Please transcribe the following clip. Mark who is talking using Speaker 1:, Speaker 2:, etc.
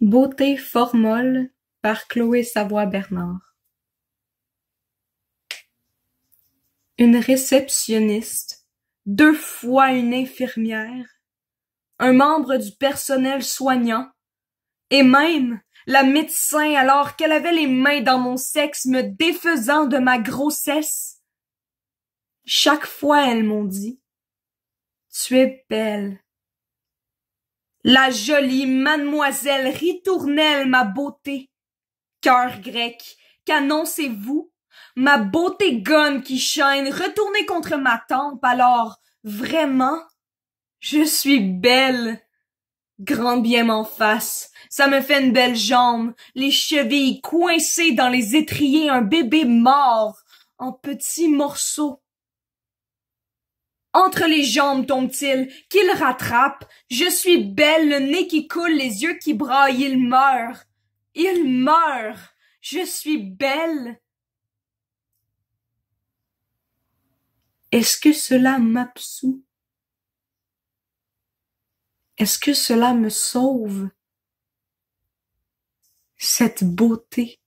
Speaker 1: Beauté formole par Chloé Savoie-Bernard Une réceptionniste, deux fois une infirmière, un membre du personnel soignant, et même la médecin alors qu'elle avait les mains dans mon sexe me défaisant de ma grossesse. Chaque fois elles m'ont dit, tu es belle, la jolie mademoiselle Ritournelle, ma beauté. Cœur grec, qu'annoncez-vous? Ma beauté gonne qui chaîne, retournez contre ma tempe, alors, vraiment, je suis belle. Grand bien m'en face, ça me fait une belle jambe, les chevilles coincées dans les étriers, un bébé mort, en petits morceaux. Entre les jambes tombe-t-il, qu'il rattrape. Je suis belle, le nez qui coule, les yeux qui braillent, il meurt. Il meurt. Je suis belle.
Speaker 2: Est-ce que cela m'absout? Est-ce que cela me sauve? Cette beauté